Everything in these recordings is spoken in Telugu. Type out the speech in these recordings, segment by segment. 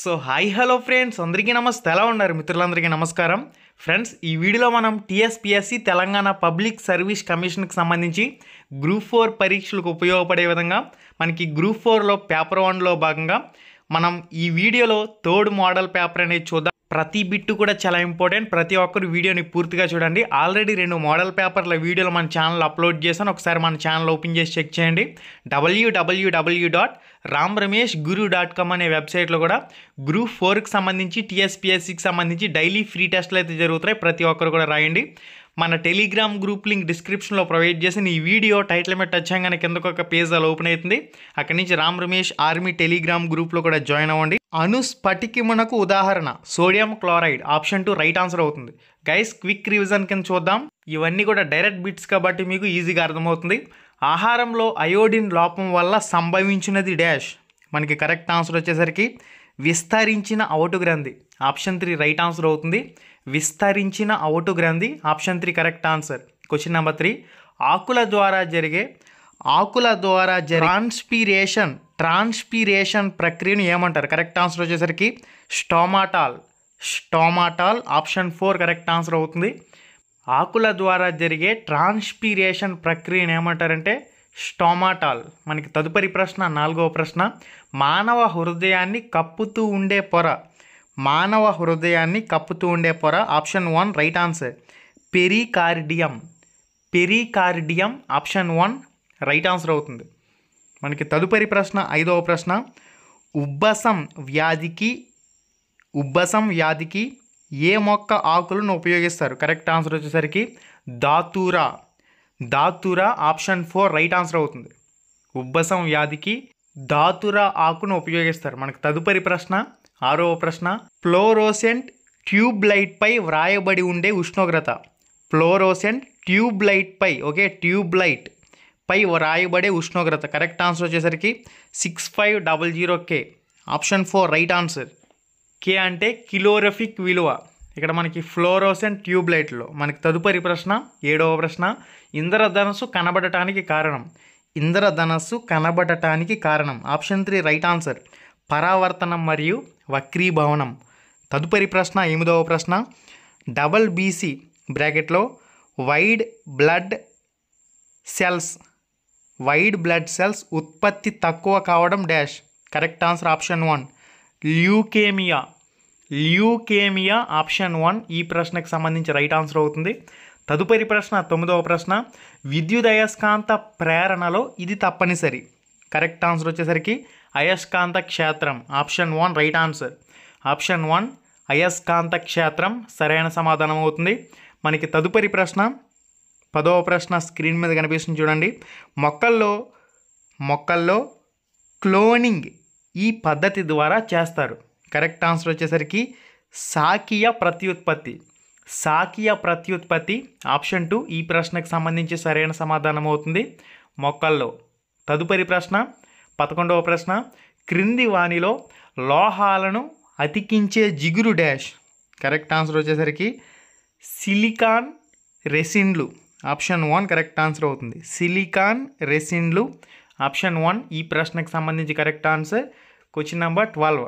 సో హాయ్ హలో ఫ్రెండ్స్ అందరికీ నమస్తే ఎలా ఉన్నారు మిత్రులందరికీ నమస్కారం ఫ్రెండ్స్ ఈ వీడియోలో మనం టీఎస్పిఎస్సి తెలంగాణ పబ్లిక్ సర్వీస్ కమిషన్కి సంబంధించి గ్రూప్ ఫోర్ పరీక్షలకు ఉపయోగపడే విధంగా మనకి గ్రూప్ ఫోర్లో పేపర్ వన్లో భాగంగా మనం ఈ వీడియోలో థర్డ్ మోడల్ పేపర్ అనేది చూద్దాం ప్రతి బిట్టు కూడా చాలా ఇంపార్టెంట్ ప్రతి ఒక్కరు వీడియోని పూర్తిగా చూడండి ఆల్రెడీ రెండు మోడల్ పేపర్ల వీడియోలు మన ఛానల్ అప్లోడ్ చేశాను ఒకసారి మన ఛానల్ ఓపెన్ చేసి చెక్ చేయండి W W W dot Ram Ramesh Guru dot com అనే వెబ్సైట్లో కూడా గ్రూప్ ఫోర్కి సంబంధించి టీఎస్పిఎస్సికి సంబంధించి డైలీ ఫ్రీ టెస్ట్లు అయితే జరుగుతున్నాయి ప్రతి ఒక్కరు కూడా రాయండి మన టెలిగ్రామ్ గ్రూప్ లింక్ డిస్క్రిప్షన్లో ప్రొవైడ్ చేసి ఈ వీడియో టైటిల్ మీద టచ్ చేయగానే కిందకు ఒక పేజ్ అలా ఓపెన్ అవుతుంది అక్కడి నుంచి రామ్ రమేష్ ఆర్మీ టెలిగ్రామ్ గ్రూప్లో కూడా జాయిన్ అవ్వండి మనకు ఉదాహరణ sodium chloride option two right answer అవుతుంది గైస్ క్విక్ రివిజన్ కింద చూద్దాం ఇవన్నీ కూడా డైరెక్ట్ బిట్స్ కాబట్టి మీకు ఈజీగా అర్థమవుతుంది ఆహారంలో అయోడిన్ లోపం వల్ల సంభవించినది డ్యాష్ మనకి కరెక్ట్ ఆన్సర్ వచ్చేసరికి విస్తరించిన అవుటు గ్రంథి ఆప్షన్ త్రీ రైట్ ఆన్సర్ అవుతుంది విస్తరించిన అవుటు గ్రంథి option three correct answer question number three ఆకుల ద్వారా జరిగే ఆకుల ద్వారా జరిగే ట్రాన్స్పిరేషన్ ట్రాన్స్పిరేషన్ ప్రక్రియను ఏమంటారు కరెక్ట్ ఆన్సర్ వచ్చేసరికి stomatal stomatal option four correct answer అవుతుంది ఆకుల ద్వారా జరిగే ట్రాన్స్పిరేషన్ ప్రక్రియను ఏమంటారంటే స్టోమాటాల్ మనకి తదుపరి ప్రశ్న నాలుగవ ప్రశ్న మానవ హృదయాన్ని కప్పుతూ ఉండే పొర మానవ హృదయాన్ని కప్పుతూ ఉండే పొర option one right answer pericardium pericardium option one right answer అవుతుంది మనకి తదుపరి ప్రశ్న ఐదవ ప్రశ్న ఉబ్బసం వ్యాధికి ఉబ్బసం వ్యాధికి ఏ మొక్క ఆకులను ఉపయోగిస్తారు కరెక్ట్ ఆన్సర్ వచ్చేసరికి దాతూరా దాతురా ఆప్షన్ ఫోర్ రైట్ ఆన్సర్ అవుతుంది ఉబ్బసం వ్యాధికి దాతుర ఆకును ఉపయోగిస్తారు మనకు తదుపరి ప్రశ్న ఆరో ప్రశ్న ఫ్లోరోసెంట్ ట్యూబ్ లైట్పై వ్రాయబడి ఉండే ఉష్ణోగ్రత ఫ్లోరోసెంట్ ట్యూబ్ లైట్పై ఓకే ట్యూబ్ లైట్ పై వ్రాయబడే ఉష్ణోగ్రత కరెక్ట్ ఆన్సర్ వచ్చేసరికి six five double zero K option four right answer K అంటే కిలోరఫిక్ విలువ ఇక్కడ మనకి ఫ్లోరోసెంట్ ట్యూబ్ లైట్లో మనకి తదుపరి ప్రశ్న ఏడవ ప్రశ్న ఇంద్రధనస్సు కనబడటానికి కారణం ఇంద్రధనస్సు కనబడటానికి కారణం ఆప్షన్ త్రీ రైట్ ఆన్సర్ పరావర్తనం మరియు వక్రీభవనం తదుపరి ప్రశ్న ఎనిమిదవ ప్రశ్న డబల్ బీసీ బ్రాకెట్లో white blood cells white blood cells ఉత్పత్తి తక్కువ కావడం dash correct answer option one leukaemia leukaemia option one ఈ ప్రశ్నకు సంబంధించి రైట్ ఆన్సర్ అవుతుంది తదుపరి ప్రశ్న తొమ్మిదవ ప్రశ్న విద్యుదయస్కాంత ప్రేరణలో ఇది తప్పనిసరి కరెక్ట్ ఆన్సర్ వచ్చేసరికి అయస్కాంత క్షేత్రం option one right answer option one అయస్కాంత క్షేత్రం సరైన సమాధానం అవుతుంది మనకి తదుపరి ప్రశ్న పదవ ప్రశ్న స్క్రీన్ మీద కనిపిస్తుంది చూడండి మొక్కల్లో మొక్కల్లో క్లోనింగ్ ఈ పద్ధతి ద్వారా చేస్తారు కరెక్ట్ ఆన్సర్ వచ్చేసరికి సాకియ ప్రత్యుత్పత్తి సాకియ ప్రత్యుత్పత్తి ఆప్షన్ టూ ఈ ప్రశ్నకు సంబంధించి సరైన సమాధానం అవుతుంది మొక్కల్లో తదుపరి ప్రశ్న పదకొండవ ప్రశ్న క్రింది వాణిలో లోహాలను అతికించే జిగురు డాష్ కరెక్ట్ ఆన్సర్ వచ్చేసరికి సిలికాన్ రెసిన్లు ఆప్షన్ వన్ కరెక్ట్ ఆన్సర్ అవుతుంది సిలికాన్ రెసిన్లు ఆప్షన్ వన్ ఈ ప్రశ్నకు సంబంధించి correct answer question number twelve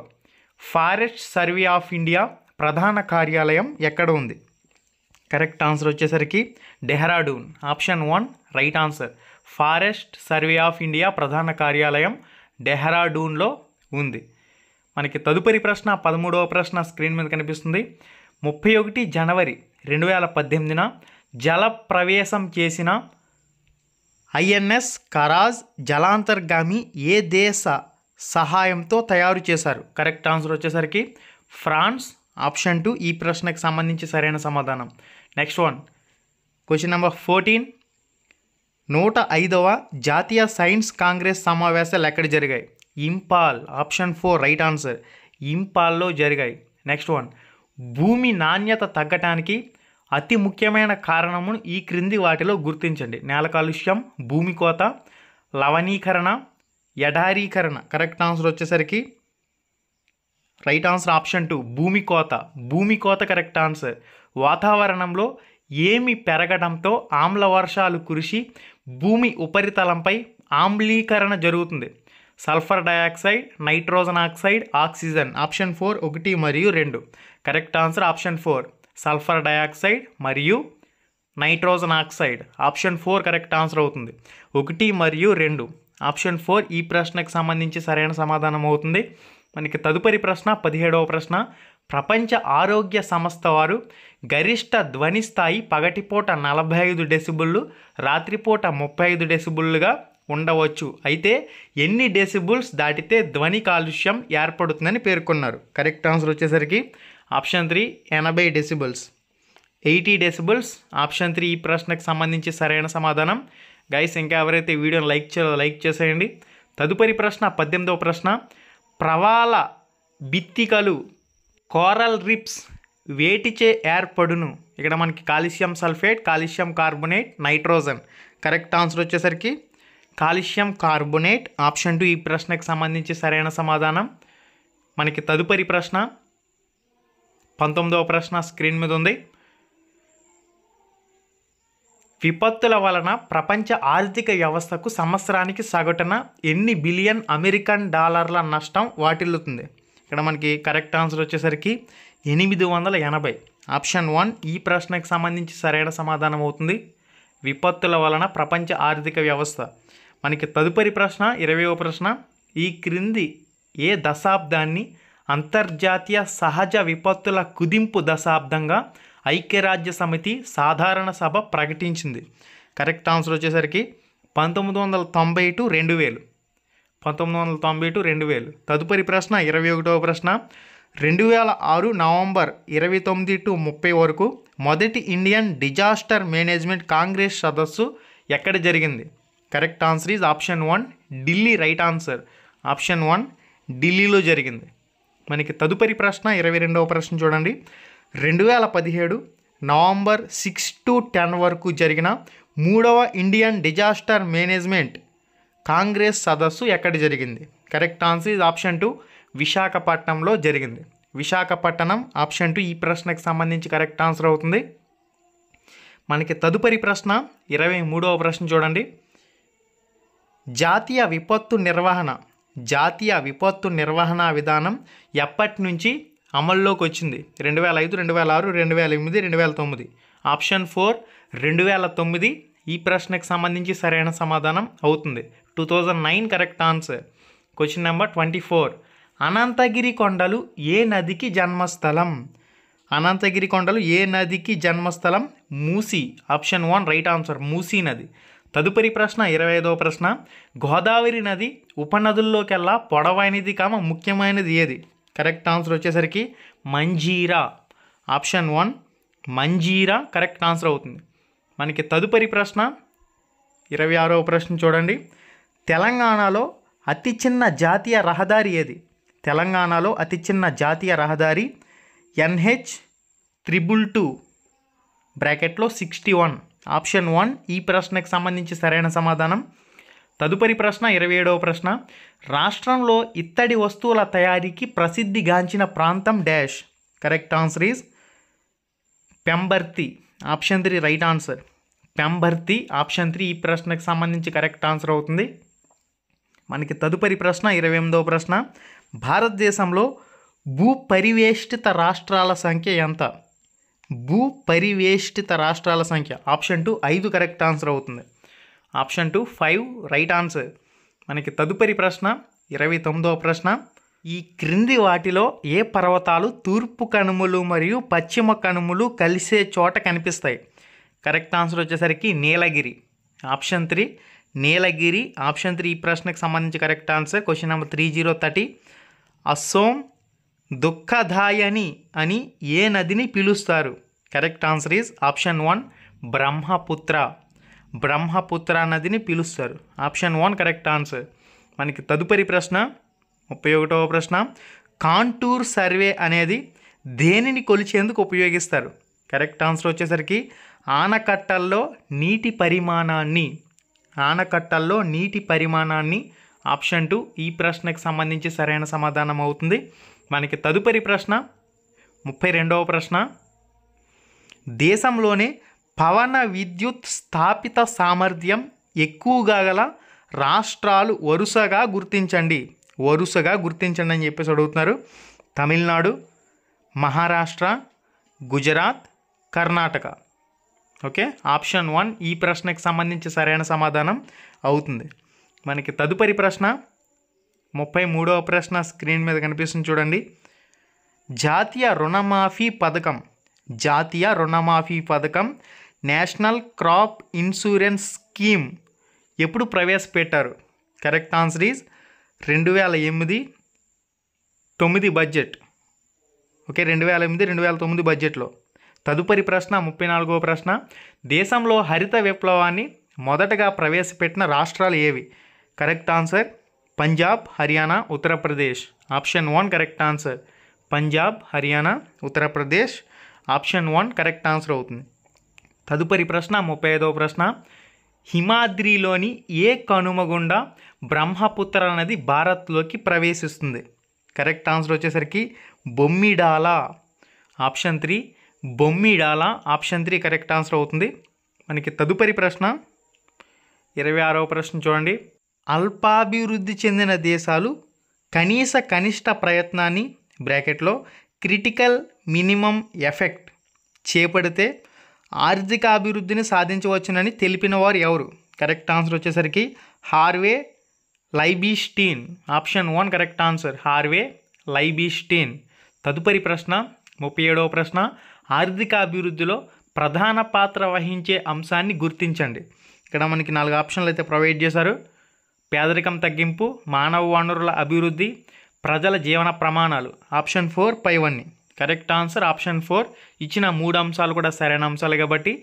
forest survey of India ప్రధాన కార్యాలయం ఎక్కడ ఉంది కరెక్ట్ ఆన్సర్ వచ్చేసరికి Dehradun option one right answer forest survey of India ప్రధాన కార్యాలయం డెహ్రాడూన్లో ఉంది మనకి తదుపరి ప్రశ్న పదమూడవ ప్రశ్న స్క్రీన్ మీద కనిపిస్తుంది ముప్పై ఒకటి జనవరి రెండు వేల పద్దెనిమిదిన జల ప్రవేశం చేసిన ఐఎన్ఎస్ కరాజ్ జలాంతర్గామి ఏ దేశ సహాయంతో తయారు చేశారు కరెక్ట్ ఆన్సర్ వచ్చేసరికి ఫ్రాన్స్ ఆప్షన్ టూ ఈ ప్రశ్నకు సంబంధించి సరైన సమాధానం next one question number fourteen నూట ఐదవ జాతీయ సైన్స్ కాంగ్రెస్ సమావేశాలు ఎక్కడ జరిగాయి Imphal option four right answer ఇంపాల్లో జరిగాయి నెక్స్ట్ వన్ భూమి నాణ్యత తగ్గటానికి అతి ముఖ్యమైన కారణమును ఈ క్రింది వాటిలో గుర్తించండి నేల కాలుష్యం భూమి కోత లవణీకరణ ఎడారీకరణ కరెక్ట్ ఆన్సర్ వచ్చేసరికి రైట్ ఆన్సర్ ఆప్షన్ టూ భూమి కోత భూమి కోత కరెక్ట్ ఆన్సర్ వాతావరణంలో ఏమి పెరగడంతో ఆమ్ల వర్షాలు కురిసి భూమి ఉపరితలంపై ఆమ్లీకరణ జరుగుతుంది sulphur dioxide nitrogen oxide oxygen option four ఒకటి మరియు రెండు correct answer option four sulphur dioxide మరియు nitrogen oxide option four correct answer అవుతుంది ఒకటి మరియు రెండు ఆప్షన్ ఫోర్ ఈ ప్రశ్నకు సంబంధించి సరైన సమాధానం అవుతుంది మనకి తదుపరి ప్రశ్న పదిహేడవ ప్రశ్న ప్రపంచ ఆరోగ్య సంస్థ వారు గరిష్ట ధ్వని స్థాయి పగటిపూట నలభై ఐదు డెసిబుల్లు రాత్రిపూట ముప్పై ఐదు డెసిబుల్లుగా ఉండవచ్చు అయితే ఎన్ని డెసిబుల్స్ దాటితే ధ్వని కాలుష్యం ఏర్పడుతుందని పేర్కొన్నారు కరెక్ట్ ఆన్సర్ వచ్చేసరికి ఆప్షన్ త్రీ ఎనభై decibels eighty decibels option three ఈ ప్రశ్నకు సంబంధించి సరైన సమాధానం గైస్ ఇంకా ఎవరైతే వీడియోని లైక్ చేయాలో లైక్ చేసేయండి తదుపరి ప్రశ్న పద్దెనిమిదవ ప్రశ్న ప్రవాల బిత్తికలు కోరల్ రిప్స్ వేటిచే ఏర్పడును ఇక్కడ మనకి calcium sulphate calcium carbonate nitrogen correct answer వచ్చేసరికి కాల్షియం కార్బొనేట్ ఆప్షన్ టూ ఈ ప్రశ్నకు సంబంధించి సరైన సమాధానం మనకి తదుపరి ప్రశ్న పంతొమ్మిదవ ప్రశ్న స్క్రీన్ మీద ఉంది విపత్తుల వలన ప్రపంచ ఆర్థిక వ్యవస్థకు సంవత్సరానికి సగటున ఎన్ని బిలియన్ అమెరికన్ డాలర్ల నష్టం వాటిల్లుతుంది ఇక్కడ మనకి కరెక్ట్ ఆన్సర్ వచ్చేసరికి ఎనిమిది వందల ఎనభై ఆప్షన్ వన్ ఈ ప్రశ్నకు సంబంధించి సరైన సమాధానం అవుతుంది విపత్తుల వలన ప్రపంచ ఆర్థిక వ్యవస్థ మనకి తదుపరి ప్రశ్న ఇరవయో ప్రశ్న ఈ క్రింది ఏ దశాబ్దాన్ని అంతర్జాతీయ సహజ విపత్తుల కుదింపు దశాబ్దంగా ఐక్యరాజ్య సమితి సాధారణ సభ ప్రకటించింది కరెక్ట్ ఆన్సర్ వచ్చేసరికి పంతొమ్మిది వందల తొంభై టు రెండు వేలు పంతొమ్మిది వందల తొంభై టు రెండు వేలు తదుపరి ప్రశ్న ఇరవై ఒకటవ ప్రశ్న రెండు వేల ఆరు నవంబర్ ఇరవై తొమ్మిది టు ముప్పై వరకు మొదటి ఇండియన్ డిజాస్టర్ మేనేజ్మెంట్ కాంగ్రెస్ సదస్సు ఎక్కడ జరిగింది correct answer is option one Delhi right answer option one ఢిల్లీలో జరిగింది మనకి తదుపరి ప్రశ్న ఇరవై రెండవ ప్రశ్న చూడండి రెండు వేల పదిహేడు నవంబర్ సిక్స్ టు టెన్ వరకు జరిగిన మూడవ ఇండియన్ డిజాస్టర్ మేనేజ్మెంట్ కాంగ్రెస్ సదస్సు ఎక్కడ జరిగింది correct answer is option two విశాఖపట్నంలో జరిగింది విశాఖపట్నం ఆప్షన్ టూ ఈ ప్రశ్నకు సంబంధించి కరెక్ట్ ఆన్సర్ అవుతుంది మనకి తదుపరి ప్రశ్న ఇరవై మూడవ ప్రశ్న చూడండి జాతీయ విపత్తు నిర్వహణ జాతీయ విపత్తు నిర్వహణ విధానం ఎప్పటి నుంచి అమల్లోకి వచ్చింది రెండు వేల ఐదు రెండు వేల ఆరు రెండు వేల ఎనిమిది రెండు వేల తొమ్మిది ఆప్షన్ ఫోర్ రెండు వేల తొమ్మిది ఈ ప్రశ్నకు సంబంధించి సరైన సమాధానం అవుతుంది two thousand nine correct answer question number twenty four Ananthagiri కొండలు ఏ నదికి జన్మస్థలం అనంతగిరి కొండలు ఏ నదికి జన్మస్థలం Musi option one right answer Musi నది తదుపరి ప్రశ్న ఇరవై ఐదవ ప్రశ్న గోదావరి నది ఉపనదుల్లోకెల్లా పొడవైనది కామ ముఖ్యమైనది ఏది కరెక్ట్ ఆన్సర్ వచ్చేసరికి Manjira option one Manjira correct answer అవుతుంది మనకి తదుపరి ప్రశ్న ఇరవై ఆరవ ప్రశ్న చూడండి తెలంగాణలో అతి చిన్న జాతీయ రహదారి ఏది తెలంగాణలో అతి చిన్న జాతీయ రహదారి ఎన్హెచ్ త్రిబుల్ టూ బ్రాకెట్లో సిక్స్టీ వన్ ఆప్షన్ వన్ ఈ ప్రశ్నకు సంబంధించి సరైన సమాధానం తదుపరి ప్రశ్న ఇరవై ఏడవ ప్రశ్న రాష్ట్రంలో ఇత్తడి వస్తువుల తయారీకి ప్రసిద్ధిగాంచిన ప్రాంతం dash correct answer is Pembarthi option three right answer Pembarthi option three ఈ ప్రశ్నకు సంబంధించి కరెక్ట్ ఆన్సర్ అవుతుంది మనకి తదుపరి ప్రశ్న ఇరవై ఎనిమిదవ ప్రశ్న భారతదేశంలో భూపరివేష్టిత రాష్ట్రాల సంఖ్య ఎంత భూ పరివేష్టిత రాష్ట్రాల సంఖ్య ఆప్షన్ టూ ఐదు కరెక్ట్ ఆన్సర్ అవుతుంది option two five right answer మనకి తదుపరి ప్రశ్న ఇరవై తొమ్మిదవ ప్రశ్న ఈ క్రింది వాటిలో ఏ పర్వతాలు తూర్పు కనుములు మరియు పశ్చిమ కనుములు కలిసే చోట కనిపిస్తాయి కరెక్ట్ ఆన్సర్ వచ్చేసరికి Nilgiri option three Nilgiri option three ఈ ప్రశ్నకు సంబంధించి correct answer question number three zero thirty Assam దుఃఖదాయని అని ఏ నదిని పిలుస్తారు correct answer is option one Brahmaputra Brahmaputra నదిని పిలుస్తారు ఆప్షన్ వన్ కరెక్ట్ ఆన్సర్ మనకి తదుపరి ప్రశ్న ముప్పై ఒకటవ ప్రశ్న కాంటూర్ సర్వే అనేది దేనిని కొలిచేందుకు ఉపయోగిస్తారు కరెక్ట్ ఆన్సర్ వచ్చేసరికి ఆనకట్టల్లో నీటి పరిమాణాన్ని ఆనకట్టల్లో నీటి పరిమాణాన్ని ఆప్షన్ టూ ఈ ప్రశ్నకు సంబంధించి సరైన సమాధానం అవుతుంది మనకి తదుపరి ప్రశ్న ముప్పై రెండవ ప్రశ్న దేశంలోనే పవన విద్యుత్ స్థాపిత సామర్థ్యం ఎక్కువగా గల రాష్ట్రాలు వరుసగా గుర్తించండి వరుసగా గుర్తించండి అని చెప్పేసి అడుగుతున్నారు Tamil Nadu Maharashtra Gujarat Karnataka okay option one ఈ ప్రశ్నకి సంబంధించి సరైన సమాధానం అవుతుంది మనకి తదుపరి ప్రశ్న ముప్పై మూడవ ప్రశ్న స్క్రీన్ మీద కనిపిస్తుంది చూడండి జాతీయ రుణమాఫీ పథకం జాతీయ రుణమాఫీ పథకం నేషనల్ క్రాప్ ఇన్సూరెన్స్ స్కీమ్ ఎప్పుడు ప్రవేశపెట్టారు కరెక్ట్ ఆన్సర్ ఈజ్ రెండు వేల ఎనిమిది తొమ్మిది బడ్జెట్ ఓకే రెండు వేల ఎనిమిది రెండు వేల తొమ్మిది బడ్జెట్లో తదుపరి ప్రశ్న ముప్పై నాలుగో ప్రశ్న దేశంలో హరిత విప్లవాన్ని మొదటగా ప్రవేశపెట్టిన రాష్ట్రాలు ఏవి correct answer Punjab Haryana Uttar Pradesh option one correct answer Punjab Haryana Uttar Pradesh option one correct answer అవుతుంది తదుపరి ప్రశ్న ముప్పై ఐదవ ప్రశ్న హిమాద్రిలోని ఏ కనుమగుండ బ్రహ్మపుత్ర నది భారత్లోకి ప్రవేశిస్తుంది కరెక్ట్ ఆన్సర్ వచ్చేసరికి Bommidala option three Bommidala option three correct answer అవుతుంది మనకి తదుపరి ప్రశ్న ఇరవై ఆరవ ప్రశ్న చూడండి అల్పాభివృద్ధి చెందిన దేశాలు కనీస కనిష్ట ప్రయత్నాన్ని బ్రాకెట్లో క్రిటికల్ మినిమం ఎఫెక్ట్ చేపడితే ఆర్థిక అభివృద్ధిని సాధించవచ్చునని తెలిపిన వారు ఎవరు కరెక్ట్ ఆన్సర్ వచ్చేసరికి Harvey Leibenstein option one correct answer Harvey Leibenstein తదుపరి ప్రశ్న ముప్పై ఏడవ ప్రశ్న ఆర్థిక అభివృద్ధిలో ప్రధాన పాత్ర వహించే అంశాన్ని గుర్తించండి ఇక్కడ మనకి నాలుగు ఆప్షన్లు అయితే ప్రొవైడ్ చేశారు పేదరికం తగ్గింపు మానవ వనరుల అభివృద్ధి ప్రజల జీవన ప్రమాణాలు ఆప్షన్ ఫోర్ పైవన్నీ కరెక్ట్ ఆన్సర్ ఆప్షన్ ఫోర్ ఇచ్చిన మూడు అంశాలు కూడా సరైన అంశాలు కాబట్టి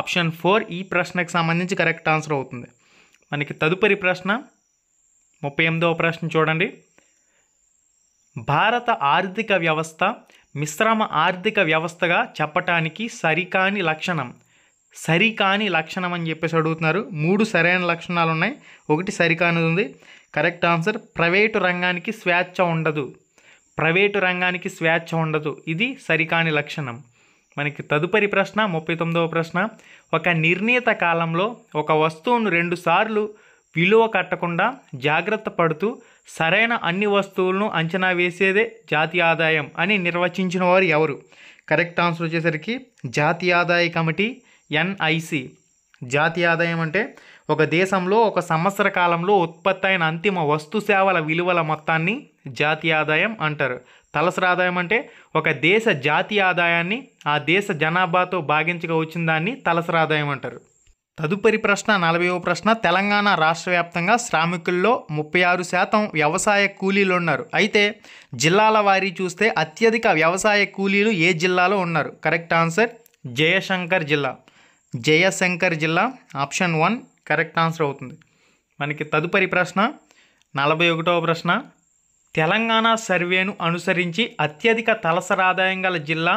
ఆప్షన్ ఫోర్ ఈ ప్రశ్నకు సంబంధించి కరెక్ట్ ఆన్సర్ అవుతుంది మనకి తదుపరి ప్రశ్న ముప్పై ఎనిమిదవ ప్రశ్న చూడండి భారత ఆర్థిక వ్యవస్థ మిశ్రమ ఆర్థిక వ్యవస్థగా చెప్పటానికి సరికాని లక్షణం సరికాని లక్షణం అని చెప్పేసి అడుగుతున్నారు మూడు సరైన లక్షణాలు ఉన్నాయి ఒకటి సరికానిది ఉంది కరెక్ట్ ఆన్సర్ ప్రైవేటు రంగానికి స్వేచ్ఛ ఉండదు ప్రైవేటు రంగానికి స్వేచ్ఛ ఉండదు ఇది సరికాని లక్షణం మనకి తదుపరి ప్రశ్న ముప్పై తొమ్మిదవ ప్రశ్న ఒక నిర్ణీత కాలంలో ఒక వస్తువును రెండుసార్లు విలువ కట్టకుండా జాగ్రత్త పడుతూ సరైన అన్ని వస్తువులను అంచనా వేసేదే జాతీయ ఆదాయం అని నిర్వచించిన వారు ఎవరు కరెక్ట్ ఆన్సర్ వచ్చేసరికి జాతీయ ఆదాయ కమిటీ ఎన్ఐసి జాతీయ ఆదాయం అంటే ఒక దేశంలో ఒక సంవత్సర కాలంలో ఉత్పత్తి అయిన అంతిమ వస్తు సేవల విలువల మొత్తాన్ని జాతీయ ఆదాయం అంటారు తలసరి ఆదాయం అంటే ఒక దేశ జాతీయ ఆదాయాన్ని ఆ దేశ జనాభాతో భాగించగా వచ్చిన దాన్ని తలసరి ఆదాయం అంటారు తదుపరి ప్రశ్న నలభైవ ప్రశ్న తెలంగాణ రాష్ట్ర వ్యాప్తంగా శ్రామికుల్లో ముప్పై ఆరు శాతం వ్యవసాయ కూలీలు ఉన్నారు అయితే జిల్లాల వారి చూస్తే అత్యధిక వ్యవసాయ కూలీలు ఏ జిల్లాలో ఉన్నారు కరెక్ట్ ఆన్సర్ జయశంకర్ జిల్లా జయశంకర్ జిల్లా ఆప్షన్ వన్ కరెక్ట్ ఆన్సర్ అవుతుంది మనకి తదుపరి ప్రశ్న నలభై ఒకటవ ప్రశ్న తెలంగాణ సర్వేను అనుసరించి అత్యధిక తలసరాదాయం గల జిల్లా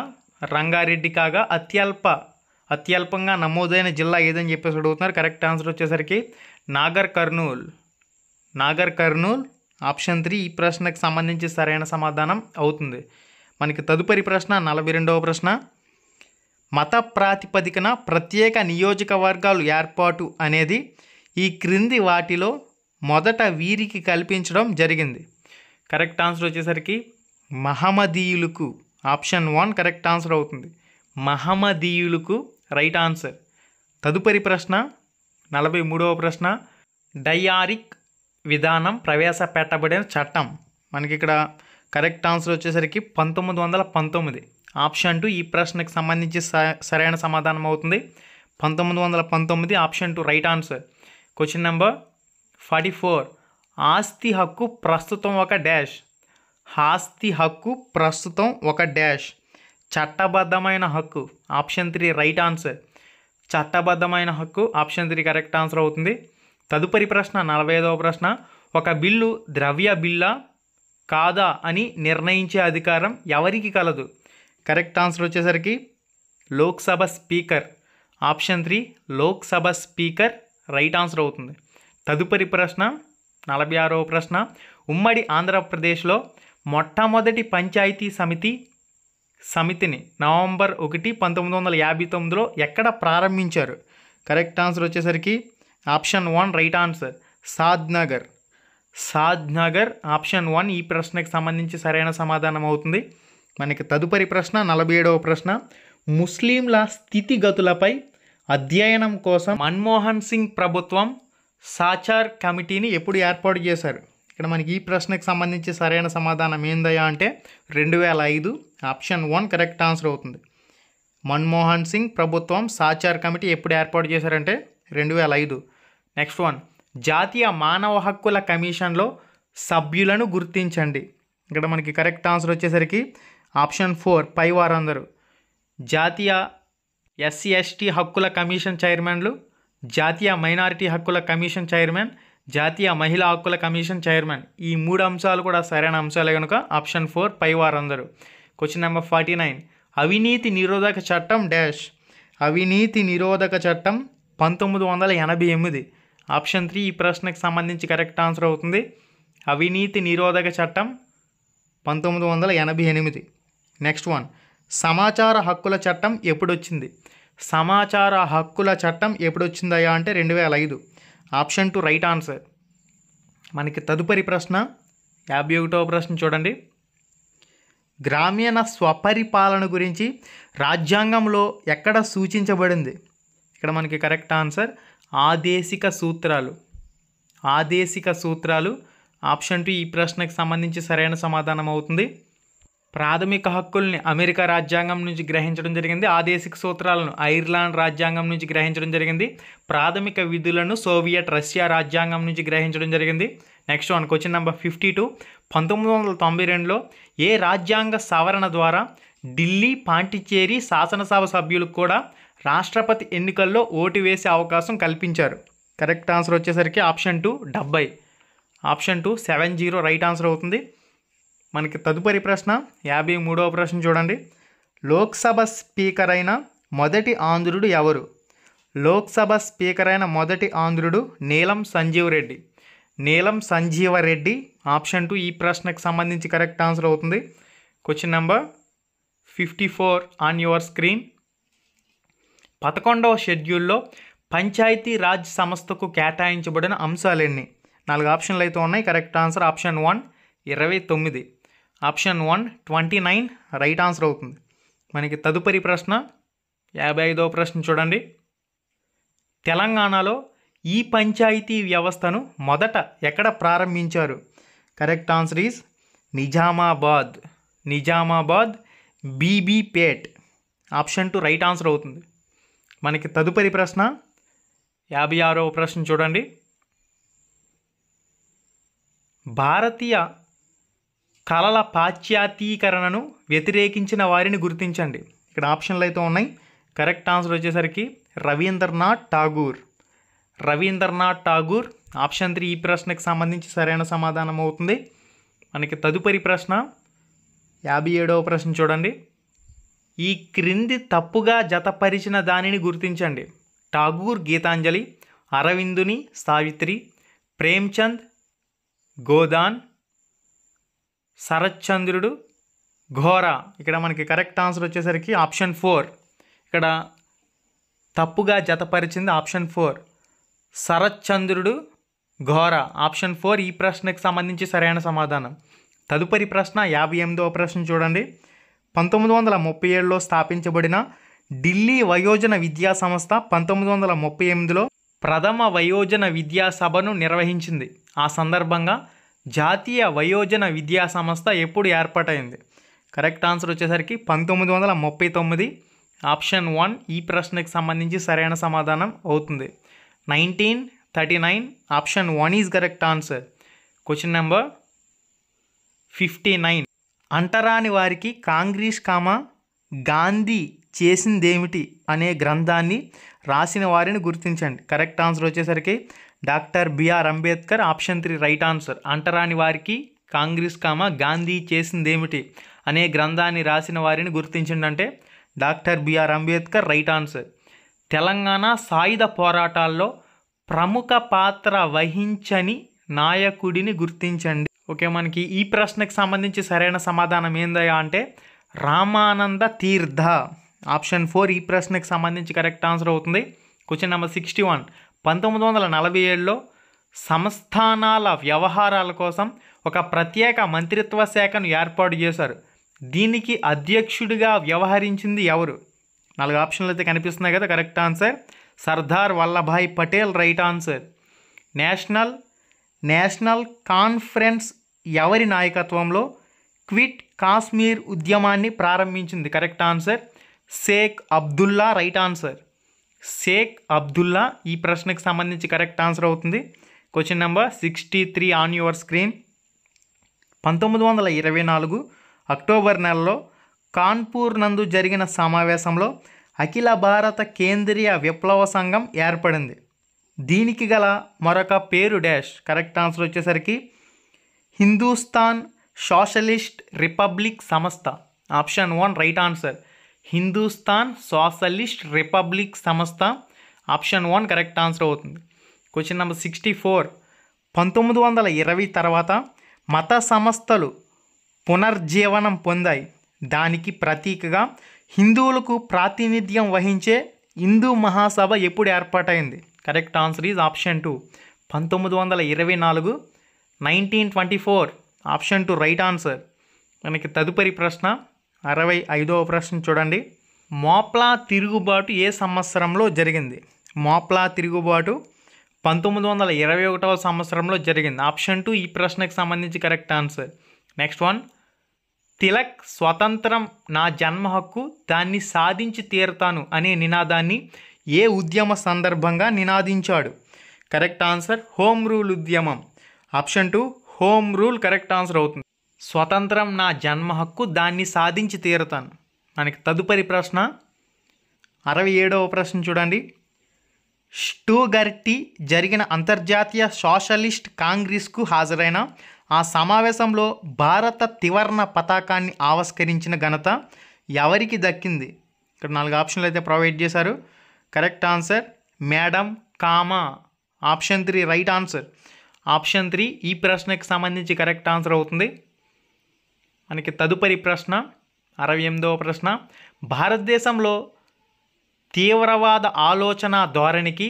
రంగారెడ్డి కాగా అత్యల్ప అత్యల్పంగా నమోదైన జిల్లా ఏదని చెప్పేసి అడుగుతున్నారు కరెక్ట్ ఆన్సర్ వచ్చేసరికి నాగర్ కర్నూల్ నాగర్ కర్నూల్ ఆప్షన్ త్రీ ఈ ప్రశ్నకు సంబంధించి సరైన సమాధానం అవుతుంది మనకి తదుపరి ప్రశ్న నలభై రెండవ ప్రశ్న మత ప్రాతిపదికన ప్రత్యేక నియోజకవర్గాలు ఏర్పాటు అనేది ఈ క్రింది వాటిలో మొదట వీరికి కల్పించడం జరిగింది కరెక్ట్ ఆన్సర్ వచ్చేసరికి మహమదీయులకు ఆప్షన్ వన్ కరెక్ట్ ఆన్సర్ అవుతుంది మహమదీయులకు రైట్ ఆన్సర్ తదుపరి ప్రశ్న నలభై మూడవ ప్రశ్న డయారిక్ విధానం ప్రవేశపెట్టబడిన చట్టం మనకి ఇక్కడ కరెక్ట్ ఆన్సర్ వచ్చేసరికి పంతొమ్మిది వందల పంతొమ్మిది ఆప్షన్ టూ ఈ ప్రశ్నకు సంబంధించి సరైన సమాధానం అవుతుంది పంతొమ్మిది వందల పంతొమ్మిది option two right answer question number forty four ఆస్తి హక్కు ప్రస్తుతం ఒక డ్యాష్ ఆస్తి హక్కు ప్రస్తుతం ఒక డ్యాష్ చట్టబద్ధమైన హక్కు ఆప్షన్ త్రీ రైట్ ఆన్సర్ చట్టబద్ధమైన హక్కు ఆప్షన్ త్రీ కరెక్ట్ ఆన్సర్ అవుతుంది తదుపరి ప్రశ్న నలభై ప్రశ్న ఒక బిల్లు ద్రవ్య బిల్లా కాదా అని నిర్ణయించే అధికారం ఎవరికి కలదు కరెక్ట్ ఆన్సర్ వచ్చేసరికి Lok Sabha speaker option three Lok Sabha speaker right answer అవుతుంది తదుపరి ప్రశ్న నలభై ఆరవ ప్రశ్న ఉమ్మడి ఆంధ్రప్రదేశ్లో మొట్టమొదటి పంచాయతీ సమితి సమితిని నవంబర్ ఒకటి పంతొమ్మిది వందల యాభై తొమ్మిదిలో ఎక్కడ ప్రారంభించారు కరెక్ట్ ఆన్సర్ వచ్చేసరికి option one right answer Sadnagar Sadnagar option one ఈ ప్రశ్నకు సంబంధించి సరైన సమాధానం అవుతుంది మనకి తదుపరి ప్రశ్న నలభై ఏడవ ప్రశ్న ముస్లింల స్థితిగతులపై అధ్యయనం కోసం మన్మోహన్ సింగ్ ప్రభుత్వం సాచార్ కమిటీని ఎప్పుడు ఏర్పాటు చేశారు ఇక్కడ మనకి ఈ ప్రశ్నకు సంబంధించి సరైన సమాధానం ఏందయ్యా అంటే రెండు వేల ఐదు ఆప్షన్ వన్ కరెక్ట్ ఆన్సర్ అవుతుంది మన్మోహన్ సింగ్ ప్రభుత్వం సాచార్ కమిటీ ఎప్పుడు ఏర్పాటు చేశారంటే రెండు వేల ఐదు నెక్స్ట్ వన్ జాతీయ మానవ హక్కుల కమిషన్లో సభ్యులను గుర్తించండి ఇక్కడ మనకి కరెక్ట్ ఆన్సర్ వచ్చేసరికి ఆప్షన్ ఫోర్ పై వారందరూ జాతీయ ఎస్సీ ఎస్టీ హక్కుల కమిషన్ చైర్మన్లు జాతీయ మైనారిటీ హక్కుల కమిషన్ చైర్మన్ జాతీయ మహిళా హక్కుల కమిషన్ చైర్మన్ ఈ మూడు అంశాలు కూడా సరైన అంశాలే కనుక ఆప్షన్ ఫోర్ పై వారందరూ క్వశ్చన్ నెంబర్ ఫార్టీ నైన్ అవినీతి నిరోధక చట్టం డాష్ అవినీతి నిరోధక చట్టం పంతొమ్మిది వందల ఎనభై ఎనిమిది ఆప్షన్ త్రీ ఈ ప్రశ్నకు సంబంధించి కరెక్ట్ ఆన్సర్ అవుతుంది అవినీతి నిరోధక చట్టం పంతొమ్మిది వందల ఎనభై ఎనిమిది నెక్స్ట్ వన్ సమాచార హక్కుల చట్టం ఎప్పుడొచ్చింది సమాచార హక్కుల చట్టం ఎప్పుడొచ్చిందయ్యా అంటే రెండు వేల ఐదు ఆప్షన్ టు రైట్ ఆన్సర్ మనకి తదుపరి ప్రశ్న యాభై ఒకటవ ప్రశ్న చూడండి గ్రామీణ స్వపరిపాలన గురించి రాజ్యాంగంలో ఎక్కడ సూచించబడింది ఇక్కడ మనకి కరెక్ట్ ఆన్సర్ ఆదేశిక సూత్రాలు ఆదేశిక సూత్రాలు ఆప్షన్ టు ఈ ప్రశ్నకు సంబంధించి సరైన సమాధానం అవుతుంది ప్రాథమిక హక్కుల్ని అమెరికా రాజ్యాంగం నుంచి గ్రహించడం జరిగింది ఆదేశిక సూత్రాలను ఐర్లాండ్ రాజ్యాంగం నుంచి గ్రహించడం జరిగింది ప్రాథమిక విధులను సోవియట్ రష్యా రాజ్యాంగం నుంచి గ్రహించడం జరిగింది next one question number fifty two పంతొమ్మిది వందల తొంభై రెండులో ఏ రాజ్యాంగ సవరణ ద్వారా ఢిల్లీ పాంటిచ్చేరి శాసనసభ సభ్యులకు కూడా రాష్ట్రపతి ఎన్నికల్లో ఓటు వేసే అవకాశం కల్పించారు కరెక్ట్ ఆన్సర్ వచ్చేసరికి ఆప్షన్ టూ డెబ్బై option two seven zero right answer అవుతుంది మనకి తదుపరి ప్రశ్న యాభై మూడవ ప్రశ్న చూడండి లోక్సభ స్పీకర్ అయిన మొదటి ఆంధ్రుడు ఎవరు లోక్సభ స్పీకర్ అయిన మొదటి ఆంధ్రుడు నీలం సంజీవ్ రెడ్డి నీలం సంజీవ రెడ్డి ఆప్షన్ టూ ఈ ప్రశ్నకు సంబంధించి కరెక్ట్ ఆన్సర్ అవుతుంది question number fifty four on your screen పదకొండవ షెడ్యూల్లో పంచాయతీ రాజ్ సంస్థకు కేటాయించబడిన అంశాలన్నీ నాలుగు ఆప్షన్లు అయితే ఉన్నాయి కరెక్ట్ ఆన్సర్ ఆప్షన్ వన్ ఇరవై తొమ్మిది option one twenty nine right answer అవుతుంది మనకి తదుపరి ప్రశ్న యాభై ఐదో ప్రశ్న చూడండి తెలంగాణలో ఈ పంచాయతీ వ్యవస్థను మొదట ఎక్కడ ప్రారంభించారు correct answer is Nizamabad Nizamabad Bibipet option two right answer అవుతుంది మనకి తదుపరి ప్రశ్న యాభై ఆరో ప్రశ్న చూడండి భారతీయ కళల పాశ్చాతీకరణను వ్యతిరేకించిన వారిని గుర్తించండి ఇక్కడ ఆప్షన్లు అయితే ఉన్నాయి కరెక్ట్ ఆన్సర్ వచ్చేసరికి రవీంద్రనాథ్ ఠాగూర్ రవీంద్రనాథ్ ఠాగూర్ ఆప్షన్ త్రీ ఈ ప్రశ్నకు సంబంధించి సరైన సమాధానం అవుతుంది మనకి తదుపరి ప్రశ్న యాభై ఏడవ ప్రశ్న చూడండి ఈ క్రింది తప్పుగా జతపరిచిన దానిని గుర్తించండి ఠాగూర్ గీతాంజలి అరవిందుని సావిత్రి ప్రేమ్చంద్ గోదాన్ శరత్చంద్రుడు ఘోర ఇక్కడ మనకి కరెక్ట్ ఆన్సర్ వచ్చేసరికి ఆప్షన్ ఫోర్ ఇక్కడ తప్పుగా జతపరిచింది ఆప్షన్ ఫోర్ శరత్చంద్రుడు ఘోర ఆప్షన్ ఫోర్ ఈ ప్రశ్నకు సంబంధించి సరైన సమాధానం తదుపరి ప్రశ్న యాభై ఎనిమిదవ ప్రశ్న చూడండి పంతొమ్మిది వందల ముప్పై ఏడులో స్థాపించబడిన ఢిల్లీ వయోజన విద్యా సంస్థ పంతొమ్మిది వందల ముప్పై ఎనిమిదిలో ప్రథమ వయోజన విద్యా సభను నిర్వహించింది ఆ సందర్భంగా జాతీయ వయోజన విద్యా సంస్థ ఎప్పుడు ఏర్పాటైంది కరెక్ట్ ఆన్సర్ వచ్చేసరికి పంతొమ్మిది వందల ముప్పై తొమ్మిది ఆప్షన్ వన్ ఈ ప్రశ్నకి సంబంధించి సరైన సమాధానం అవుతుంది nineteen thirty nine option one is correct answer question number fifty nine అంటరాని వారికి కాంగ్రెస్ కామ గాంధీ చేసిందేమిటి అనే గ్రంథాన్ని రాసిన వారిని గుర్తించండి కరెక్ట్ ఆన్సర్ వచ్చేసరికి doctor BR Ambedkar option three right answer అంటరాని వారికి కాంగ్రెస్ కామ గాంధీ చేసిందేమిటి అనే గ్రంథాన్ని రాసిన వారిని గుర్తించండి అంటే doctor BR Ambedkar right answer Telangana సాయుధ పోరాటాల్లో ప్రముఖ పాత్ర వహించని నాయకుడిని గుర్తించండి ఓకే మనకి ఈ ప్రశ్నకు సంబంధించి సరైన సమాధానం ఏందయ్యా అంటే రామానంద తీర్థ ఆప్షన్ ఫోర్ ఈ ప్రశ్నకు సంబంధించి కరెక్ట్ ఆన్సర్ అవుతుంది క్వశ్చన్ నెంబర్ సిక్స్టీ వన్ పంతొమ్మిది వందల నలభై ఏడులో సంస్థానాల వ్యవహారాల కోసం ఒక ప్రత్యేక మంత్రిత్వ శాఖను ఏర్పాటు చేశారు దీనికి అధ్యక్షుడిగా వ్యవహరించింది ఎవరు నాలుగు ఆప్షన్లు అయితే కనిపిస్తున్నాయి కదా correct answer Sardar Vallabhbhai Patel right answer National National Conference ఎవరి నాయకత్వంలో క్విట్ కాశ్మీర్ ఉద్యమాన్ని ప్రారంభించింది correct answer Sheikh Abdullah right answer Sheikh Abdullah ఈ ప్రశ్నకు సంబంధించి కరెక్ట్ ఆన్సర్ అవుతుంది question number sixty three on your screen పంతొమ్మిది వందల ఇరవై నాలుగు అక్టోబర్ నెలలో కాన్పూర్ నందు జరిగిన సమావేశంలో అఖిల భారత కేంద్రీయ విప్లవ సంఘం ఏర్పడింది దీనికి గల మరొక పేరు డాష్ కరెక్ట్ ఆన్సర్ వచ్చేసరికి హిందూస్థాన్ సోషలిస్ట్ రిపబ్లిక్ సంస్థ option one right answer Hindustan Socialist Republic సంస్థ ఆప్షన్ వన్ కరెక్ట్ ఆన్సర్ అవుతుంది క్వశ్చన్ నెంబర్ సిక్స్టీ ఫోర్ పంతొమ్మిది వందల ఇరవై తర్వాత మత సంస్థలు పునర్జీవనం పొందాయి దానికి ప్రతీకగా హిందువులకు ప్రాతినిధ్యం వహించే హిందూ మహాసభ ఎప్పుడు ఏర్పాటైంది correct answer is option two పంతొమ్మిది వందల ఇరవై నాలుగు nineteen twenty four option two right answer మనకి తదుపరి ప్రశ్న అరవై ఐదవ ప్రశ్న చూడండి మోప్లా తిరుగుబాటు ఏ సంవత్సరంలో జరిగింది మోప్లా తిరుగుబాటు పంతొమ్మిది వందల ఇరవై ఒకటవ సంవత్సరంలో జరిగింది ఆప్షన్ టూ ఈ ప్రశ్నకు సంబంధించి correct answer next one Tilak స్వతంత్రం నా జన్మ హక్కు దాన్ని సాధించి తీరుతాను అనే నినాదాన్ని ఏ ఉద్యమ సందర్భంగా నినాదించాడు కరెక్ట్ ఆన్సర్ హోమ్ రూల్ ఉద్యమం option two home rule correct answer అవుతుంది స్వతంత్రం నా జన్మ హక్కు దాన్ని సాధించి తీరుతాను మనకి తదుపరి ప్రశ్న అరవై ఏడవ ప్రశ్న చూడండి స్టూగర్టీ జరిగిన అంతర్జాతీయ సోషలిస్ట్ కాంగ్రెస్కు హాజరైన ఆ సమావేశంలో భారత తివర్ణ పతాకాన్ని ఆవిష్కరించిన ఘనత ఎవరికి దక్కింది ఇక్కడ నాలుగు ఆప్షన్లు అయితే ప్రొవైడ్ చేశారు correct answer madam Cama option three right answer option three ఈ ప్రశ్నకి సంబంధించి కరెక్ట్ ఆన్సర్ అవుతుంది మనకి తదుపరి ప్రశ్న అరవై ఎనిమిదవ ప్రశ్న భారతదేశంలో తీవ్రవాద ఆలోచన ధోరణికి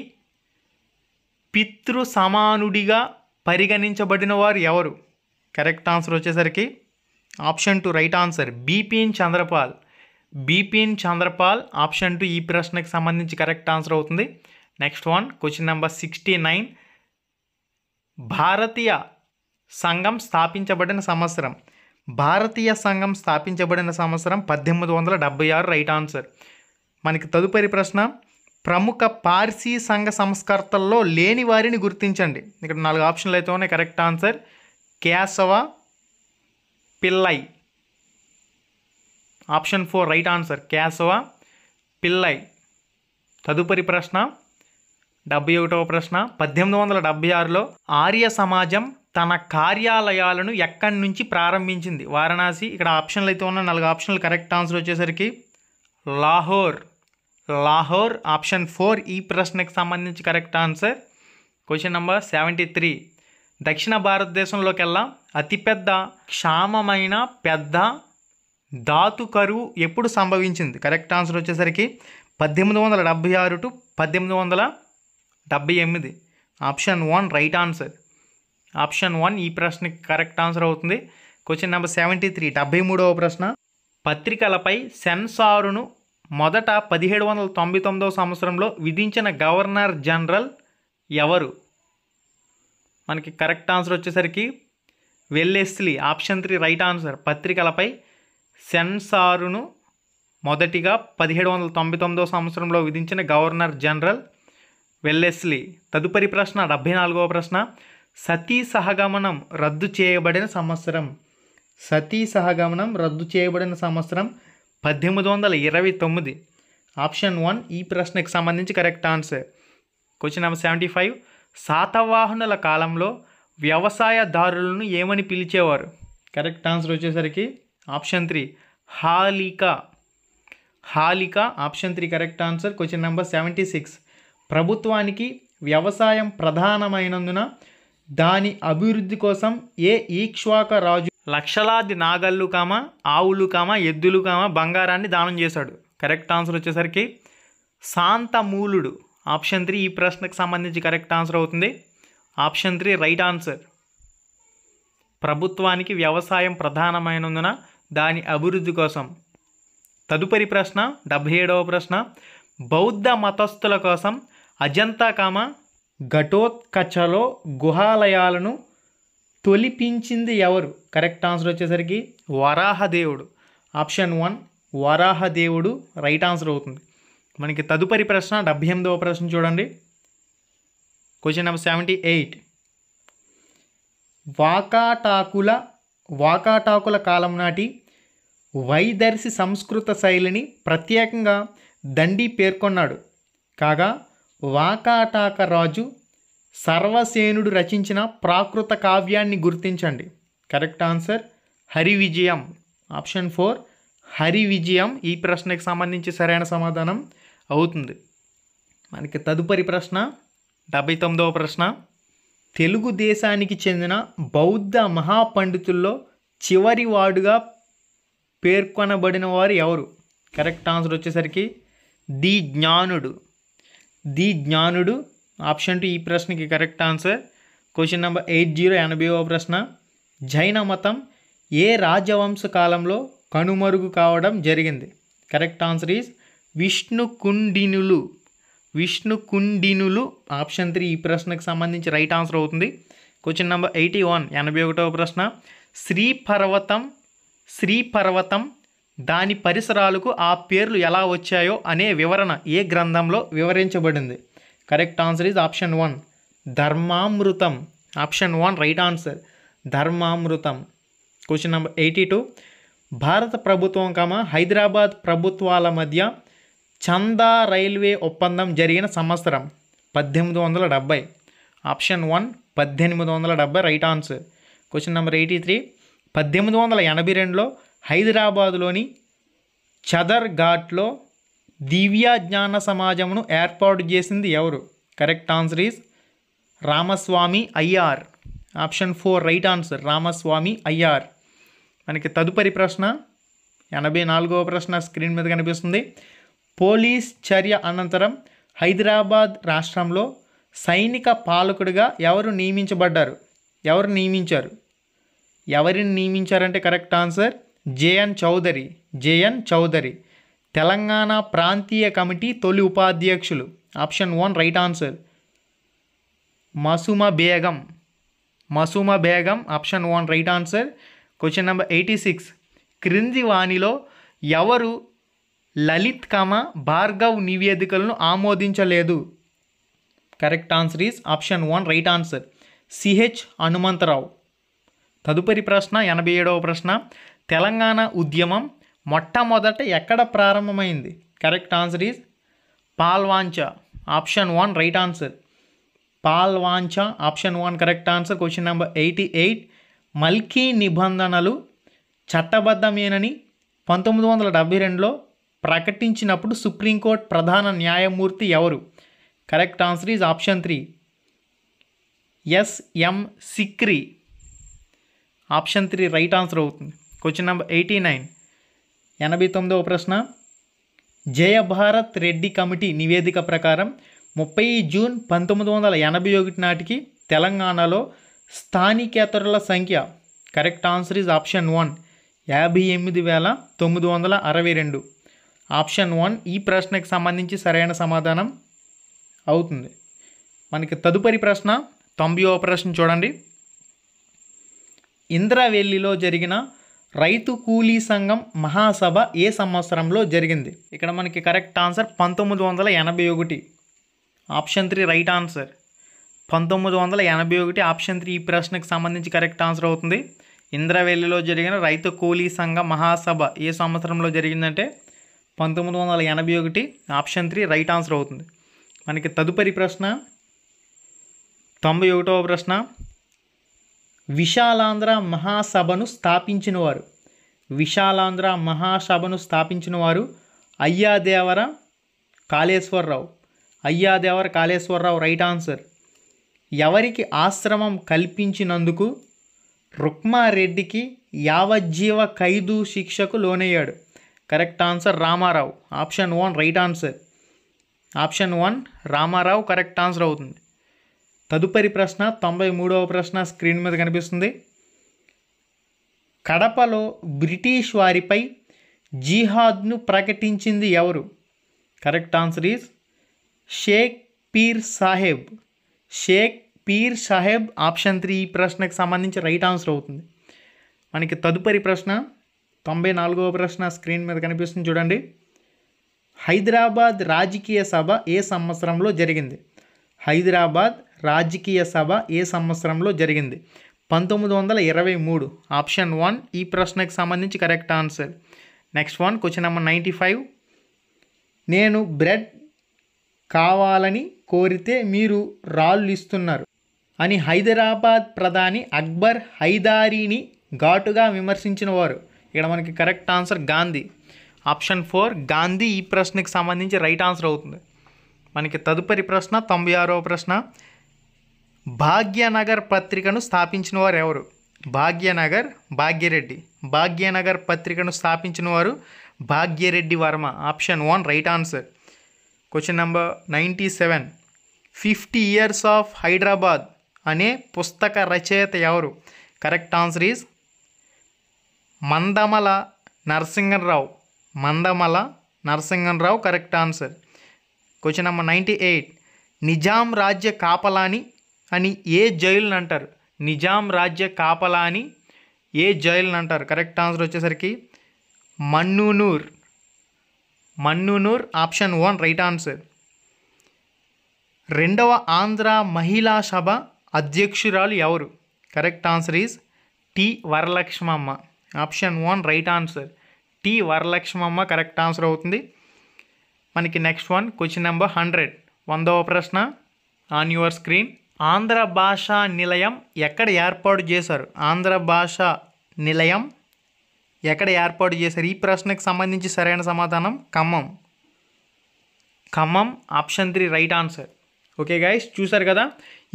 పితృ సమానుడిగా పరిగణించబడిన వారు ఎవరు కరెక్ట్ ఆన్సర్ వచ్చేసరికి option two right answer BPN Chandrapal BPN Chandrapal option two ఈ ప్రశ్నకు సంబంధించి కరెక్ట్ ఆన్సర్ అవుతుంది next one question number sixty nine భారతీయ సంఘం స్థాపించబడిన సంవత్సరం భారతీయ సంఘం స్థాపించబడిన సంవత్సరం పద్దెనిమిది వందల డెబ్బై ఆరు రైట్ ఆన్సర్ మనకి తదుపరి ప్రశ్న ప్రముఖ పార్సీ సంఘ సంస్కర్తల్లో లేని వారిని గుర్తించండి ఇక్కడ నాలుగు ఆప్షన్లు అయితే ఉన్నాయి correct answer Keshava Pillai option four right answer Keshava Pillai తదుపరి ప్రశ్న డెబ్బై ఒకటవ ప్రశ్న పద్దెనిమిది వందల డెబ్బై ఆరులో ఆర్య సమాజం తన కార్యాలయాలను ఎక్కడి నుంచి ప్రారంభించింది వారణాసి ఇక్కడ ఆప్షన్లు అయితే ఉన్న నాలుగు ఆప్షన్లు కరెక్ట్ ఆన్సర్ వచ్చేసరికి లాహోర్ లాహోర్ ఆప్షన్ ఫోర్ ఈ ప్రశ్నకు సంబంధించి correct answer question number seventy three దక్షిణ భారతదేశంలోకెల్లా అతిపెద్ద క్షామమైన పెద్ద ధాతు కరువు ఎప్పుడు సంభవించింది కరెక్ట్ ఆన్సర్ వచ్చేసరికి పద్దెనిమిది వందల డెబ్భై ఆరు టు పద్దెనిమిది వందల డెబ్భై ఎనిమిది option one right answer option one ఈ ప్రశ్నకి కరెక్ట్ ఆన్సర్ అవుతుంది క్వశ్చన్ నెంబర్ సెవెంటీ త్రీ డెబ్బై మూడవ ప్రశ్న పత్రికలపై సెన్సారును మొదట పదిహేడు వందల తొంభై తొమ్మిదవ సంవత్సరంలో విధించిన గవర్నర్ జనరల్ ఎవరు మనకి కరెక్ట్ ఆన్సర్ వచ్చేసరికి Wellesley option three right answer పత్రికలపై సెన్సారును మొదటిగా పదిహేడు వందల తొంభై తొమ్మిదవ సంవత్సరంలో విధించిన గవర్నర్ జనరల్ వెల్లెస్లీ తదుపరి ప్రశ్న డెబ్బై నాలుగవ ప్రశ్న సతీ సహగమనం రద్దు చేయబడిన సంవత్సరం సతీ సహగమనం రద్దు చేయబడిన సంవత్సరం పద్దెనిమిది వందల ఇరవై తొమ్మిది ఆప్షన్ వన్ ఈ ప్రశ్నకు సంబంధించి correct answer question number seventy five శాతవాహనుల కాలంలో వ్యవసాయదారులను ఏమని పిలిచేవారు కరెక్ట్ ఆన్సర్ వచ్చేసరికి option three Halika Halika option three correct answer question number seventy six ప్రభుత్వానికి వ్యవసాయం ప్రధానమైనందున దాని అభివృద్ధి కోసం ఏ ఈక్ష్వాక రాజు లక్షలాది నాగళ్ళు కామ ఆవులు కామ ఎద్దులు కామ బంగారాన్ని దానం చేశాడు కరెక్ట్ ఆన్సర్ వచ్చేసరికి శాంతమూలుడు ఆప్షన్ త్రీ ఈ ప్రశ్నకు సంబంధించి కరెక్ట్ ఆన్సర్ అవుతుంది ఆప్షన్ త్రీ రైట్ ఆన్సర్ ప్రభుత్వానికి వ్యవసాయం ప్రధానమైనందున దాని అభివృద్ధి కోసం తదుపరి ప్రశ్న డెబ్భై ఏడవ ప్రశ్న బౌద్ధ మతస్థుల కోసం అజంతా కామ ఘటోత్కచలో గుహాలయాలను తొలిపించింది ఎవరు కరెక్ట్ ఆన్సర్ వచ్చేసరికి వరాహదేవుడు ఆప్షన్ వన్ వరాహదేవుడు రైట్ ఆన్సర్ అవుతుంది మనకి తదుపరి ప్రశ్న డెబ్భై ఎనిమిదవ ప్రశ్న చూడండి క్వశ్చన్ నెంబర్ సెవెంటీ ఎయిట్ వాకాటాకుల వాకాటాకుల కాలం నాటి వైదర్శి సంస్కృత శైలిని ప్రత్యేకంగా దండి పేర్కొన్నాడు కాగా వాకాటాక రాజు సర్వసేనుడు రచించిన ప్రాకృత కావ్యాన్ని గుర్తించండి కరెక్ట్ ఆన్సర్ హరి విజయం ఆప్షన్ ఫోర్ హరి విజయం ఈ ప్రశ్నకి సంబంధించి సరైన సమాధానం అవుతుంది మనకి తదుపరి ప్రశ్న డెబ్బై తొమ్మిదవ ప్రశ్న తెలుగుదేశానికి చెందిన బౌద్ధ మహాపండితుల్లో చివరి వాడుగా పేర్కొనబడిన వారు ఎవరు కరెక్ట్ ఆన్సర్ వచ్చేసరికి ది జ్ఞానుడు ది జ్ఞానుడు ఆప్షన్ టు ఈ ప్రశ్నకి correct answer question number eight zero ఎనభైవ ప్రశ్న జైన మతం ఏ రాజవంశ కాలంలో కనుమరుగు కావడం జరిగింది కరెక్ట్ ఆన్సర్ ఈజ్ విష్ణు కుండినులు విష్ణు కుండినులు ఆప్షన్ త్రీ ఈ ప్రశ్నకు సంబంధించి రైట్ ఆన్సర్ అవుతుంది క్వశ్చన్ నెంబర్ ఎయిటీ వన్ ఎనభై ఒకటవ ప్రశ్న శ్రీ పర్వతం శ్రీ పర్వతం దాని పరిసరాలకు ఆ పేర్లు ఎలా వచ్చాయో అనే వివరణ ఏ గ్రంథంలో వివరించబడింది correct answer is option one Dharmamritam option one right answer Dharmamritam question number eighty two భారత ప్రభుత్వం కమ హైదరాబాద్ ప్రభుత్వాల మధ్య చందా రైల్వే ఒప్పందం జరిగిన సంవత్సరం పద్దెనిమిది వందల డెబ్బై ఆప్షన్ వన్ పద్దెనిమిది వందల డెబ్బై right answer question number eighty three పద్దెనిమిది వందల ఎనభై రెండులో హైదరాబాదులోని చదర్ ఘాట్లో దివ్యా జ్ఞాన సమాజమును ఏర్పాటు చేసింది ఎవరు correct answer is Ramaswamy Iyer option four right answer Ramaswamy Iyer మనకి తదుపరి ప్రశ్న ఎనభై నాలుగవ ప్రశ్న స్క్రీన్ మీద కనిపిస్తుంది పోలీస్ చర్య అనంతరం హైదరాబాద్ రాష్ట్రంలో సైనిక పాలకుడిగా ఎవరు నియమించబడ్డారు ఎవరు నియమించారు ఎవరిని నియమించారంటే correct answer JN Chaudhary JN Chaudhary Telangana ప్రాంతీయ కమిటీ తొలి ఉపాధ్యక్షులు option one right answer Masuma Begum Masuma Begum option one right answer question number eighty six క్రింది వాణిలో ఎవరు లలిత్ కమ భార్గవ్ నివేదికలను ఆమోదించలేదు correct answer is option one right answer CH Hanumantharao తదుపరి ప్రశ్న ఎనభై ఏడవ ప్రశ్న తెలంగాణ ఉద్యమం మొట్టమొదట ఎక్కడ ప్రారంభమైంది correct answer is Palvancha option one right answer Palvancha option one correct answer question number eighty eight Mulki నిబంధనలు చట్టబద్ధమేనని పంతొమ్మిది వందల డెబ్బై రెండులో ప్రకటించినప్పుడు సుప్రీంకోర్టు ప్రధాన న్యాయమూర్తి ఎవరు correct answer is option three SM Sikri option three right answer అవుతుంది క్వశ్చన్ నెంబర్ ఎయిటీ నైన్ ఎనభై తొమ్మిదవ ప్రశ్న జయభారత్ రెడ్డి కమిటీ నివేదిక ప్రకారం ముప్పై జూన్ పంతొమ్మిది వందల ఎనభై ఒకటి నాటికి తెలంగాణలో స్థానికేతరుల సంఖ్య correct answer is option one యాభై ఎనిమిది వేల తొమ్మిది వందల అరవై రెండు ఆప్షన్ వన్ ఈ ప్రశ్నకు సంబంధించి సరైన సమాధానం అవుతుంది మనకి తదుపరి ప్రశ్న తొంభైవ ప్రశ్న చూడండి ఇంద్రవెల్లిలో జరిగిన రైతు కూలీ సంఘం మహాసభ ఏ సంవత్సరంలో జరిగింది ఇక్కడ మనకి కరెక్ట్ ఆన్సర్ పంతొమ్మిది వందల ఎనభై ఒకటి ఆప్షన్ త్రీ రైట్ ఆన్సర్ పంతొమ్మిది వందల ఎనభై ఒకటి ఆప్షన్ త్రీ ఈ ప్రశ్నకు సంబంధించి కరెక్ట్ ఆన్సర్ అవుతుంది ఇంద్రవెల్లిలో జరిగిన రైతు కూలీ సంఘ మహాసభ ఏ సంవత్సరంలో జరిగిందంటే పంతొమ్మిది వందల ఎనభై ఒకటి ఆప్షన్ త్రీ రైట్ ఆన్సర్ అవుతుంది మనకి తదుపరి ప్రశ్న తొంభై ఒకటవ ప్రశ్న విశాలాంధ్ర మహాసభను స్థాపించినవారు విశాలాంధ్ర మహాసభను స్థాపించినవారు అయ్యాదేవర కాళేశ్వరరావు అయ్యాదేవర కాళేశ్వరరావు రైట్ ఆన్సర్ ఎవరికి ఆశ్రమం కల్పించినందుకు రుక్మారెడ్డికి యావజ్జీవ ఖైదు శిక్షకు లోనయ్యాడు correct answer Ramarao option one right answer option one Ramarao correct answer అవుతుంది తదుపరి ప్రశ్న తొంభై మూడవ ప్రశ్న స్క్రీన్ మీద కనిపిస్తుంది కడపలో బ్రిటిష్ వారిపై జిహాద్ను ప్రకటించింది ఎవరు correct answer is Sheikh Peer Sahib Sheikh Peer Sahib option three ఈ ప్రశ్నకు సంబంధించి రైట్ ఆన్సర్ అవుతుంది మనకి తదుపరి ప్రశ్న తొంభై నాలుగవ ప్రశ్న స్క్రీన్ మీద కనిపిస్తుంది చూడండి హైదరాబాద్ రాజకీయ సభ ఏ సంవత్సరంలో జరిగింది హైదరాబాద్ రాజకీయ సభ ఏ సంవత్సరంలో జరిగింది పంతొమ్మిది వందల ఇరవై మూడు ఆప్షన్ వన్ ఈ ప్రశ్నకు సంబంధించి correct answer next one question number ninety five నేను బ్రెడ్ కావాలని కోరితే మీరు రాళ్ళు ఇస్తున్నారు అని హైదరాబాద్ ప్రధాని అక్బర్ హైదారీని ఘాటుగా విమర్శించిన వారు ఇక్కడ మనకి correct answer Gandhi option four Gandhi ఈ ప్రశ్నకి సంబంధించి రైట్ ఆన్సర్ అవుతుంది మనకి తదుపరి ప్రశ్న తొంభై ఆరవ ప్రశ్న భాగ్యనగర్ పత్రికను స్థాపించిన వారు ఎవరు భాగ్యనగర్ భాగ్యరెడ్డి భాగ్యనగర్ పత్రికను స్థాపించిన వారు Bhagyareddy Varma option one right answer question number ninety seven fifty years of Hyderabad అనే పుస్తక రచయిత ఎవరు correct answer is Mandamula Narasimharao Mandamula Narasimharao correct answer question number ninety eight Nizam రాజ్య కాపలాని అని ఏ జైలుని అంటారు నిజాం రాజ్య కాపలా అని ఏ జైలుని అంటారు కరెక్ట్ ఆన్సర్ వచ్చేసరికి Mannanur Mannanur option one right answer రెండవ ఆంధ్ర మహిళా సభ అధ్యక్షురాలు ఎవరు correct answer is T Varalakshmamma option one right answer T Varalakshmamma correct answer అవుతుంది మనకి next one question number hundred వందవ ప్రశ్న ఆన్ యువర్ స్క్రీన్ ఆంధ్ర భాషా నిలయం ఎక్కడ ఏర్పాటు చేశారు ఆంధ్ర భాష నిలయం ఎక్కడ ఏర్పాటు చేశారు ఈ ప్రశ్నకు సంబంధించి సరైన సమాధానం Khammam Khammam option three right answer okay guys చూసారు కదా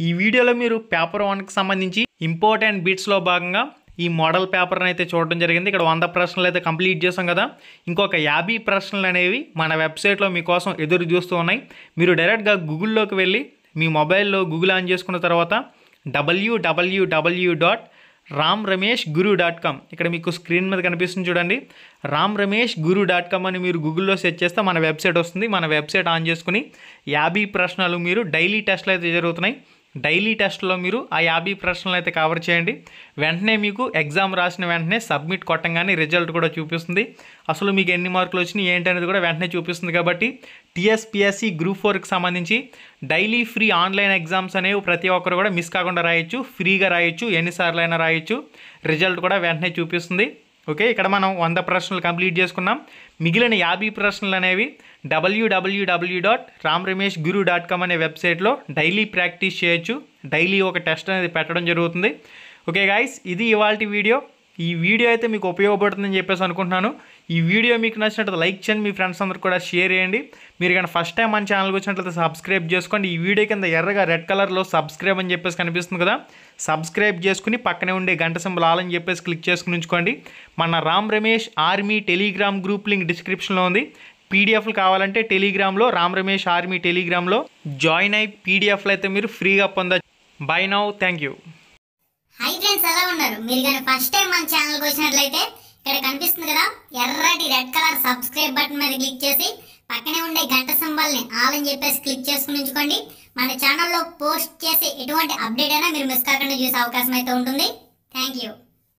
ఈ వీడియోలో మీరు పేపర్ వన్కి సంబంధించి ఇంపార్టెంట్ బిట్స్లో భాగంగా ఈ మోడల్ పేపర్ని అయితే చూడడం జరిగింది ఇక్కడ వంద ప్రశ్నలు అయితే కంప్లీట్ చేసాం కదా ఇంకొక యాభై ప్రశ్నలు అనేవి మన వెబ్సైట్లో మీకోసం ఎదురు చూస్తూ ఉన్నాయి మీరు డైరెక్ట్గా గూగుల్లోకి వెళ్ళి మీ మొబైల్లో గూగుల్ ఆన్ చేసుకున్న తర్వాత W W W dot Ram Ramesh Guru dot com ఇక్కడ మీకు స్క్రీన్ మీద కనిపిస్తుంది చూడండి రామ్ రమేష్ గురు డాట్ కామ్ అని మీరు గూగుల్లో సెర్చ్ చేస్తే మన వెబ్సైట్ వస్తుంది మన వెబ్సైట్ ఆన్ చేసుకుని యాభై ప్రశ్నలు మీరు డైలీ టెస్ట్లు అయితే జరుగుతున్నాయి డైలీ టెస్ట్లో మీరు ఆ యాభై ప్రశ్నలు అయితే కవర్ చేయండి వెంటనే మీకు ఎగ్జామ్ రాసిన వెంటనే సబ్మిట్ కొట్టంగానే రిజల్ట్ కూడా చూపిస్తుంది అసలు మీకు ఎన్ని మార్కులు వచ్చినాయి ఏంటనేది కూడా వెంటనే చూపిస్తుంది కాబట్టి టీఎస్పిఎస్సి గ్రూప్ ఫోర్కి సంబంధించి డైలీ ఫ్రీ ఆన్లైన్ ఎగ్జామ్స్ అనేవి ప్రతి ఒక్కరు కూడా మిస్ కాకుండా రాయొచ్చు ఫ్రీగా రాయొచ్చు ఎన్నిసార్లు అయినా రాయొచ్చు రిజల్ట్ కూడా వెంటనే చూపిస్తుంది ఓకే ఇక్కడ మనం వంద ప్రశ్నలు కంప్లీట్ చేసుకున్నాం మిగిలిన యాభై ప్రశ్నలు అనేవి W W W dot Ram Ramesh Guru dot com అనే వెబ్సైట్లో డైలీ ప్రాక్టీస్ చేయొచ్చు డైలీ ఒక టెస్ట్ అనేది పెట్టడం జరుగుతుంది ఓకే గాయస్ ఇది ఇవాళ వీడియో ఈ వీడియో అయితే మీకు ఉపయోగపడుతుందని చెప్పేసి అనుకుంటున్నాను ఈ వీడియో మీకు నచ్చినట్లయితే లైక్ చేయండి మీ ఫ్రెండ్స్ అందరూ కూడా షేర్ చేయండి మీరు కానీ ఫస్ట్ టైం మన ఛానల్కి వచ్చినట్లయితే సబ్స్క్రైబ్ చేసుకోండి ఈ వీడియో కింద ఎర్రగా రెడ్ కలర్లో సబ్స్క్రైబ్ అని చెప్పేసి కనిపిస్తుంది కదా సబ్స్క్రైబ్ చేసుకుని పక్కనే ఉండే గంట సింబల్ ఆల్ అని చెప్పేసి క్లిక్ చేసుకుని ఉంచుకోండి మన Ram Ramesh army Telegram group link డిస్క్రిప్షన్లో ఉంది పీడిఎఫ్లు కావాలంటే టెలిగ్రామ్లో రామ్ రమేష్ ఆర్మీ టెలిగ్రామ్లో జాయిన్ అయ్యి పీడిఎఫ్లు అయితే మీరు ఫ్రీగా పొందచ్చు bye now thank you hi friends ఎలా ఉన్నారు మీరు కానీ ఫస్ట్ టైం మన ఛానల్కి వచ్చినట్లయితే ఇక్కడ కనిపిస్తుంది కదా ఎర్రటి రెడ్ కలర్ సబ్స్క్రైబ్ బటన్ మీద క్లిక్ చేసి పక్కనే ఉండే గంట సింబల్ని ఆల్ అని చెప్పేసి క్లిక్ చేసుకుని ఉంచుకోండి మన ఛానల్లో పోస్ట్ చేసే ఎటువంటి అప్డేట్ అయినా మీరు మిస్ కాకుండా చూసే అవకాశం అయితే ఉంటుంది థ్యాంక్ యూ